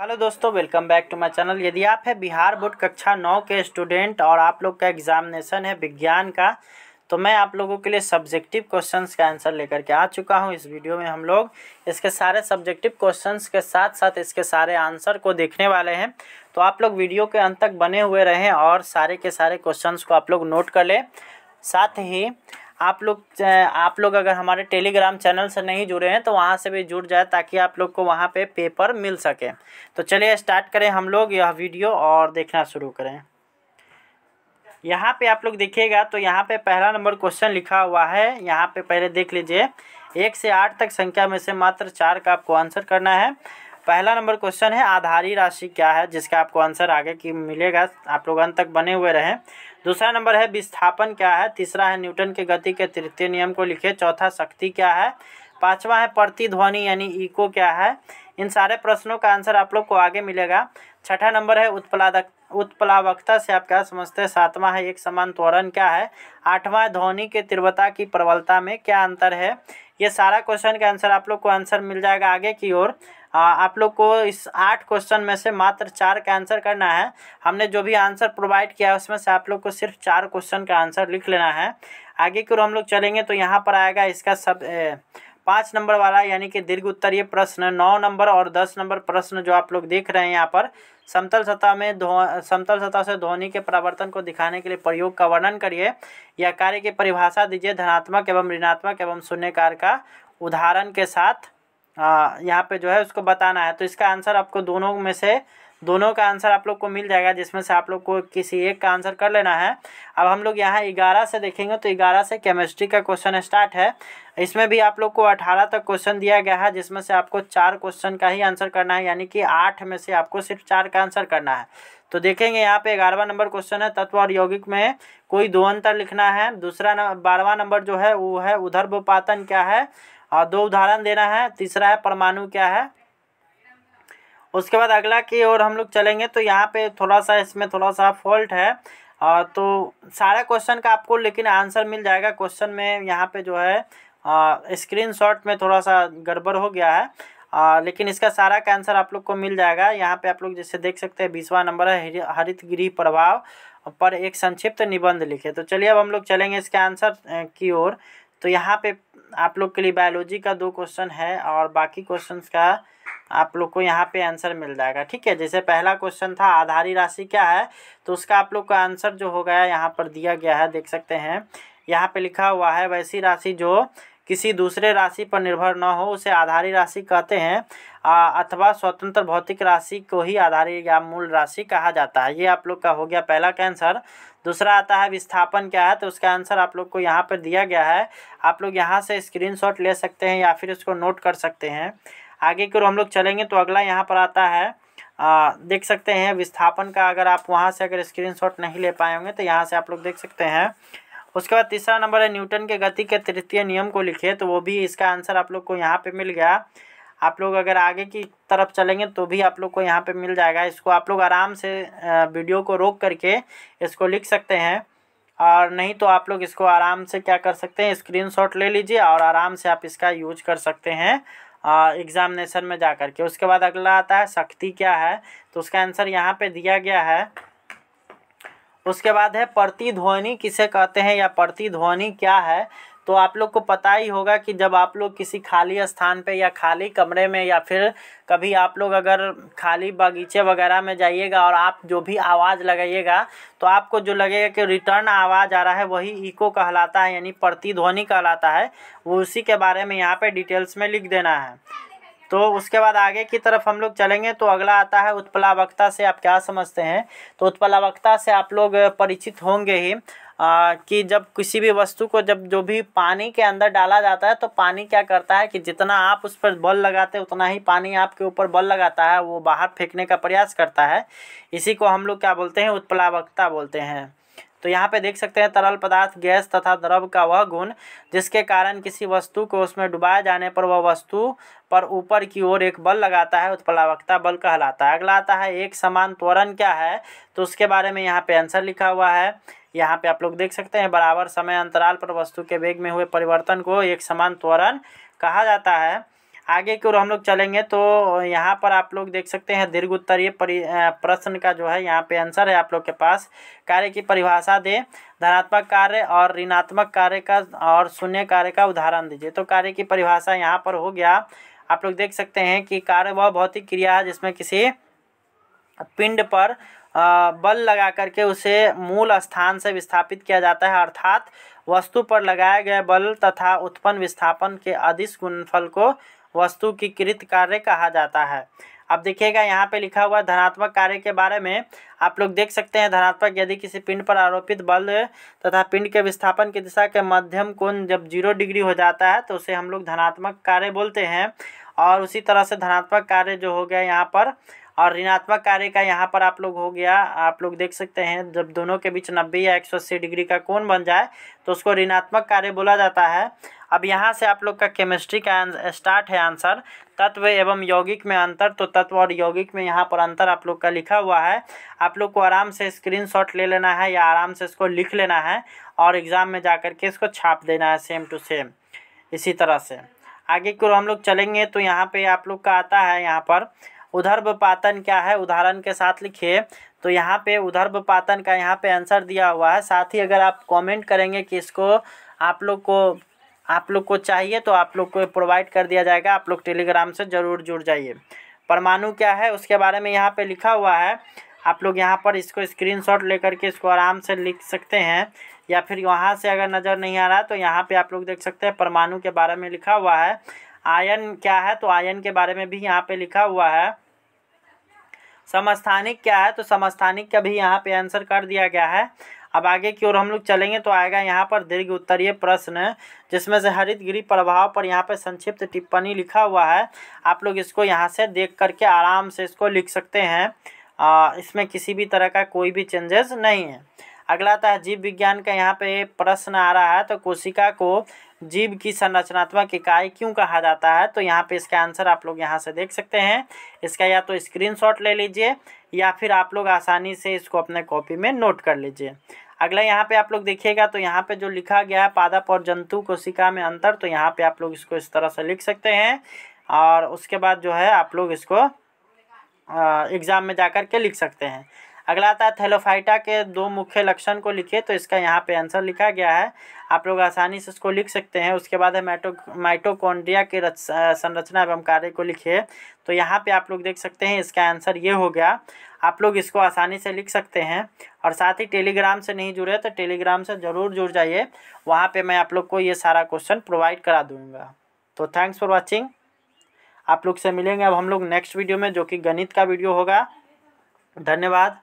hello दोस्तों welcome back to my channel यदि आप है बिहार बोर्ड कक्षा नौ के स्टूडेंट और आप लोग का एग्जामिनेशन है विज्ञान का तो मैं आप लोगों के लिए सब्जेक्टिव क्वेश्चंस का आंसर लेकर के आ चुका हूं इस वीडियो में हम लोग इसके सारे सब्जेक्टिव क्वेश्चंस के साथ साथ इसके सारे आंसर को देखने वाले हैं तो आप लोग वीडियो के अंत तक बने हुए रहें और सारे के सारे क्वेश्चन को आप लोग नोट कर लें साथ ही आप लोग आप लोग अगर हमारे टेलीग्राम चैनल से नहीं जुड़े हैं तो वहाँ से भी जुड़ जाए ताकि आप लोग को वहाँ पे पेपर मिल सके तो चलिए स्टार्ट करें हम लोग यह वीडियो और देखना शुरू करें यहाँ पे आप लोग देखिएगा तो यहाँ पे पहला नंबर क्वेश्चन लिखा हुआ है यहाँ पे पहले देख लीजिए एक से आठ तक संख्या में से मात्र चार का आपको आंसर करना है पहला नंबर क्वेश्चन है आधारी राशि क्या है जिसका आपको आंसर आगे की मिलेगा आप लोग अंत तक बने हुए रहें दूसरा नंबर है विस्थापन क्या है तीसरा है न्यूटन के गति के तृतीय नियम को लिखे चौथा शक्ति क्या है पांचवा है प्रतिध्वनि यानी इको क्या है इन सारे प्रश्नों का आंसर आप लोग को आगे मिलेगा छठा नंबर है उत्पलादक उत्प्लावकता से आप क्या समझते हैं सातवां है एक समान त्वरण क्या है आठवां है ध्वनि के तीव्रता की प्रबलता में क्या अंतर है ये सारा क्वेश्चन का आंसर आप लोग को आंसर मिल जाएगा आगे की ओर हाँ, आप लोग को इस आठ क्वेश्चन में से मात्र चार का आंसर करना है हमने जो भी आंसर प्रोवाइड किया है उसमें से आप लोग को सिर्फ चार क्वेश्चन का आंसर लिख लेना है आगे की ओर हम लोग चलेंगे तो यहाँ पर आएगा इसका सब ए, पाँच नंबर वाला यानी कि दीर्घ उत्तरीय प्रश्न नौ नंबर और दस नंबर प्रश्न जो आप लोग देख रहे हैं यहाँ पर समतल सतह में समतल सतह से ध्वनि के प्रवर्तन को दिखाने के लिए प्रयोग का वर्णन करिए या कार्य की परिभाषा दीजिए धनात्मक एवं ऋणात्मक एवं शून्यकार का उदाहरण के साथ यहाँ पे जो है उसको बताना है तो इसका आंसर आपको दोनों में से दोनों का आंसर आप लोग को मिल जाएगा जिसमें से आप लोग को किसी एक का आंसर कर लेना है अब हम लोग यहाँ ग्यारह से देखेंगे तो ग्यारह से केमिस्ट्री का क्वेश्चन स्टार्ट है इसमें भी आप लोग को अठारह तक क्वेश्चन दिया गया है जिसमें से आपको चार क्वेश्चन का ही आंसर करना है यानी कि आठ में से आपको सिर्फ चार का आंसर करना है तो देखेंगे यहाँ पे ग्यारहवा नंबर क्वेश्चन है तत्व और यौगिक में कोई दो अंतर लिखना है दूसरा बारहवा नंबर जो है वो है उधर क्या है और दो उदाहरण देना है तीसरा है परमाणु क्या है उसके बाद अगला की ओर हम लोग चलेंगे तो यहाँ पे थोड़ा सा इसमें थोड़ा सा फॉल्ट है आ, तो सारा क्वेश्चन का आपको लेकिन आंसर मिल जाएगा क्वेश्चन में यहाँ पे जो है स्क्रीन शॉट में थोड़ा सा गड़बड़ हो गया है आ, लेकिन इसका सारा का आंसर आप लोग को मिल जाएगा यहाँ पे आप लोग जैसे देख सकते हैं बीसवा नंबर है हरित गृह प्रभाव पर एक संक्षिप्त निबंध लिखे तो चलिए अब हम लोग चलेंगे इसके आंसर की ओर तो यहाँ पे आप लोग के लिए बायोलॉजी का दो क्वेश्चन है और बाकी क्वेश्चंस का आप लोग को यहाँ पे आंसर मिल जाएगा ठीक है जैसे पहला क्वेश्चन था आधारी राशि क्या है तो उसका आप लोग का आंसर जो हो गया यहाँ पर दिया गया है देख सकते हैं यहाँ पे लिखा हुआ है वैसी राशि जो किसी दूसरे राशि पर निर्भर न हो उसे आधारी राशि कहते हैं अथवा स्वतंत्र भौतिक राशि को ही आधारी या मूल राशि कहा जाता है ये आप लोग का हो गया पहला का आंसर दूसरा आता है विस्थापन क्या है तो उसका आंसर आप लोग को यहाँ पर दिया गया है आप लोग यहाँ से स्क्रीनशॉट ले सकते हैं या फिर उसको नोट कर सकते हैं आगे की ओर हम लोग चलेंगे तो अगला यहाँ पर आता है आ, देख सकते हैं विस्थापन का अगर आप वहाँ से अगर स्क्रीनशॉट नहीं ले पाए होंगे तो यहाँ से आप लोग देख सकते हैं उसके बाद तीसरा नंबर है न्यूटन के गति के तृतीय नियम को लिखे तो वो भी इसका आंसर आप लोग को यहाँ पे मिल गया आप लोग अगर आगे की तरफ चलेंगे तो भी आप लोग को यहाँ पे मिल जाएगा इसको आप लोग आराम से वीडियो को रोक करके इसको लिख सकते हैं और नहीं तो आप लोग इसको आराम से क्या कर सकते हैं स्क्रीन ले लीजिए और आराम से आप इसका यूज कर सकते हैं एग्जामिनेशन में जा कर के उसके बाद अगला आता है शक्ति क्या है तो उसका आंसर यहाँ पर दिया गया है उसके बाद है प्रतिध्वनि किसे कहते हैं या प्रतिध्वनि क्या है तो आप लोग को पता ही होगा कि जब आप लोग किसी खाली स्थान पे या खाली कमरे में या फिर कभी आप लोग अगर खाली बगीचे वगैरह में जाइएगा और आप जो भी आवाज़ लगाइएगा तो आपको जो लगेगा कि रिटर्न आवाज़ आ रहा है वही इको कहलाता है यानी प्रतिध्वनि कहलाता है वो उसी के बारे में यहाँ पे डिटेल्स में लिख देना है तो उसके बाद आगे की तरफ हम लोग चलेंगे तो अगला आता है उत्पलावक्ता से आप क्या समझते हैं तो उत्पलावक्ता से आप लोग परिचित होंगे ही आ, कि जब किसी भी वस्तु को जब जो भी पानी के अंदर डाला जाता है तो पानी क्या करता है कि जितना आप उस पर बल लगाते हैं उतना ही पानी आपके ऊपर बल लगाता है वो बाहर फेंकने का प्रयास करता है इसी को हम लोग क्या बोलते हैं उत्पलावकता बोलते हैं तो यहाँ पे देख सकते हैं तरल पदार्थ गैस तथा द्रव का वह गुण जिसके कारण किसी वस्तु को उसमें डुबाए जाने पर वह वस्तु पर ऊपर की ओर एक बल लगाता है उत्प्लावकता बल कहलाता है अगला आता है एक समान त्वरण क्या है तो उसके बारे में यहाँ पे आंसर लिखा हुआ है यहाँ पे आप लोग देख सकते हैं बराबर समय अंतराल पर वस्तु के वेग में हुए परिवर्तन को एक समान त्वरण कहा जाता है आगे की ओर हम लोग चलेंगे तो यहाँ पर आप लोग देख सकते हैं दीर्घ उत्तरीय प्रश्न का जो है यहाँ पे आंसर है आप लोग के पास कार्य की परिभाषा दे धनात्मक कार्य और ऋणात्मक कार्य का और शून्य कार्य का उदाहरण दीजिए तो कार्य की परिभाषा यहाँ पर हो गया आप लोग देख सकते हैं कि कार्य वह भौतिक क्रिया है जिसमें किसी पिंड पर बल लगा करके उसे मूल स्थान से विस्थापित किया जाता है अर्थात वस्तु पर लगाए गए बल तथा उत्पन्न विस्थापन के अधिस गुणफल को वस्तु की कृत कार्य कहा जाता है अब देखिएगा यहाँ पे लिखा हुआ धनात्मक कार्य के बारे में आप लोग देख सकते हैं धनात्मक यदि किसी पिंड पर आरोपित बल तथा पिंड के विस्थापन की दिशा के मध्यम कोण जब जीरो डिग्री हो जाता है तो उसे हम लोग धनात्मक कार्य बोलते हैं और उसी तरह से धनात्मक कार्य जो हो गया यहाँ पर और ऋणात्मक कार्य का यहाँ पर आप लोग हो गया आप लोग देख सकते हैं जब दोनों के बीच नब्बे या एक सौ अस्सी डिग्री का कोण बन जाए तो उसको ऋणात्मक कार्य बोला जाता है अब यहाँ से आप लोग का केमिस्ट्री का स्टार्ट है आंसर तत्व एवं यौगिक में अंतर तो तत्व और यौगिक में यहाँ पर अंतर आप लोग का लिखा हुआ है आप लोग को आराम से स्क्रीन ले लेना है या आराम से इसको लिख लेना है और एग्ज़ाम में जा के इसको छाप देना है सेम टू सेम इसी तरह से आगे को हम लोग चलेंगे तो यहाँ पे आप लोग का आता है यहाँ पर उधर्व पातन क्या है उदाहरण के साथ लिखिए तो यहाँ पे उधर्व पातन का यहाँ पे आंसर दिया हुआ है साथ ही अगर आप कमेंट करेंगे कि इसको आप लोग को आप लोग को चाहिए तो आप लोग को प्रोवाइड कर दिया जाएगा आप लोग टेलीग्राम से ज़रूर जुड़ जाइए परमाणु क्या है उसके बारे में यहाँ पर लिखा हुआ है आप लोग यहाँ पर इसको शॉट लेकर के इसको आराम से लिख सकते हैं या फिर वहाँ से अगर नज़र नहीं आ रहा तो यहाँ पे आप लोग देख सकते हैं परमाणु के बारे में लिखा हुआ है आयन क्या है तो आयन के बारे में भी यहाँ पे लिखा हुआ है समस्थानिक क्या है तो समस्थानिक का भी यहाँ पे आंसर कर दिया गया है अब आगे की ओर हम लोग चलेंगे तो आएगा यहाँ पर दीर्घ उत्तरीय प्रश्न जिसमें से हरित गृह प्रभाव पर यहाँ पर संक्षिप्त टिप्पणी लिखा हुआ है आप लोग इसको यहाँ से देख करके आराम से इसको लिख सकते हैं आ, इसमें किसी भी तरह का कोई भी चेंजेस नहीं है अगला आता है जीव विज्ञान का यहाँ पे प्रश्न आ रहा है तो कोशिका को जीव की संरचनात्मक इकाई क्यों कहा जाता है तो यहाँ पे इसका आंसर आप लोग यहाँ से देख सकते हैं इसका या तो स्क्रीनशॉट ले लीजिए या फिर आप लोग आसानी से इसको अपने कॉपी में नोट कर लीजिए अगला यहाँ पे आप लोग देखिएगा तो यहाँ पे जो लिखा गया है पादप और जंतु कोशिका में अंतर तो यहाँ पे आप लोग इसको इस तरह से लिख सकते हैं और उसके बाद जो है आप लोग इसको एग्ज़ाम में जा कर के लिख सकते हैं अगला आता है थैलोफाइटा के दो मुख्य लक्षण को लिखिए तो इसका यहाँ पे आंसर लिखा गया है आप लोग आसानी से इसको लिख सकते हैं उसके बाद है माइटो माइटोकॉन्ड्रिया के रच, संरचना एवं कार्य को लिखिए तो यहाँ पे आप लोग देख सकते हैं इसका आंसर ये हो गया आप लोग इसको आसानी से लिख सकते हैं और साथ ही टेलीग्राम से नहीं जुड़े तो टेलीग्राम से ज़रूर जुड़ जाइए वहाँ पर मैं आप लोग को ये सारा क्वेश्चन प्रोवाइड करा दूँगा तो थैंक्स फॉर वॉचिंग आप लोग से मिलेंगे अब हम लोग नेक्स्ट वीडियो में जो कि गणित का वीडियो होगा धन्यवाद